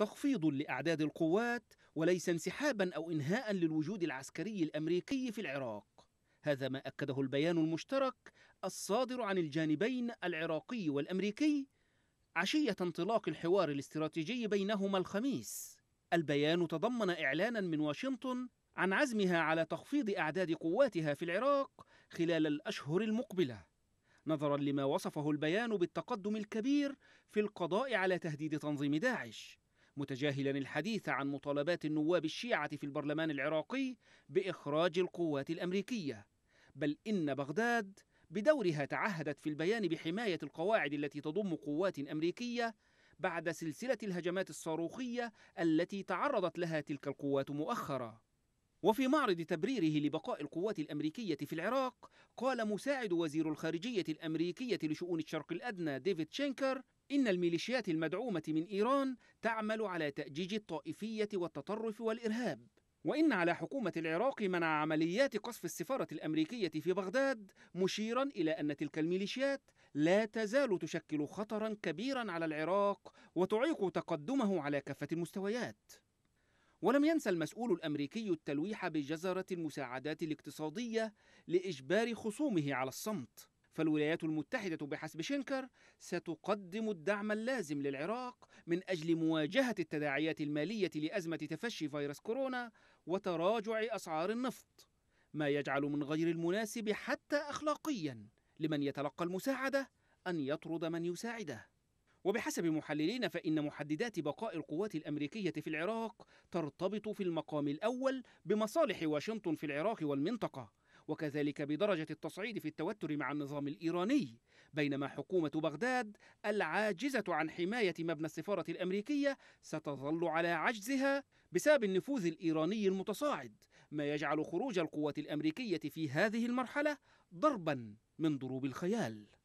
تخفيض لأعداد القوات وليس انسحابا أو إنهاء للوجود العسكري الأمريكي في العراق هذا ما أكده البيان المشترك الصادر عن الجانبين العراقي والأمريكي عشية انطلاق الحوار الاستراتيجي بينهما الخميس البيان تضمن إعلانا من واشنطن عن عزمها على تخفيض أعداد قواتها في العراق خلال الأشهر المقبلة نظرا لما وصفه البيان بالتقدم الكبير في القضاء على تهديد تنظيم داعش متجاهلا الحديث عن مطالبات النواب الشيعة في البرلمان العراقي بإخراج القوات الأمريكية بل إن بغداد بدورها تعهدت في البيان بحماية القواعد التي تضم قوات أمريكية بعد سلسلة الهجمات الصاروخية التي تعرضت لها تلك القوات مؤخرا وفي معرض تبريره لبقاء القوات الأمريكية في العراق قال مساعد وزير الخارجية الأمريكية لشؤون الشرق الأدنى ديفيد شينكر إن الميليشيات المدعومة من إيران تعمل على تأجيج الطائفية والتطرف والإرهاب وإن على حكومة العراق منع عمليات قصف السفارة الأمريكية في بغداد مشيرا إلى أن تلك الميليشيات لا تزال تشكل خطرا كبيرا على العراق وتعيق تقدمه على كافة المستويات ولم ينسى المسؤول الأمريكي التلويح بجزرة المساعدات الاقتصادية لإجبار خصومه على الصمت فالولايات المتحدة بحسب شنكر ستقدم الدعم اللازم للعراق من أجل مواجهة التداعيات المالية لأزمة تفشي فيروس كورونا وتراجع أسعار النفط ما يجعل من غير المناسب حتى أخلاقيا لمن يتلقى المساعدة أن يطرد من يساعده وبحسب محللين فإن محددات بقاء القوات الأمريكية في العراق ترتبط في المقام الأول بمصالح واشنطن في العراق والمنطقة وكذلك بدرجة التصعيد في التوتر مع النظام الإيراني بينما حكومة بغداد العاجزة عن حماية مبنى السفارة الأمريكية ستظل على عجزها بسبب النفوذ الإيراني المتصاعد ما يجعل خروج القوات الأمريكية في هذه المرحلة ضربا من ضروب الخيال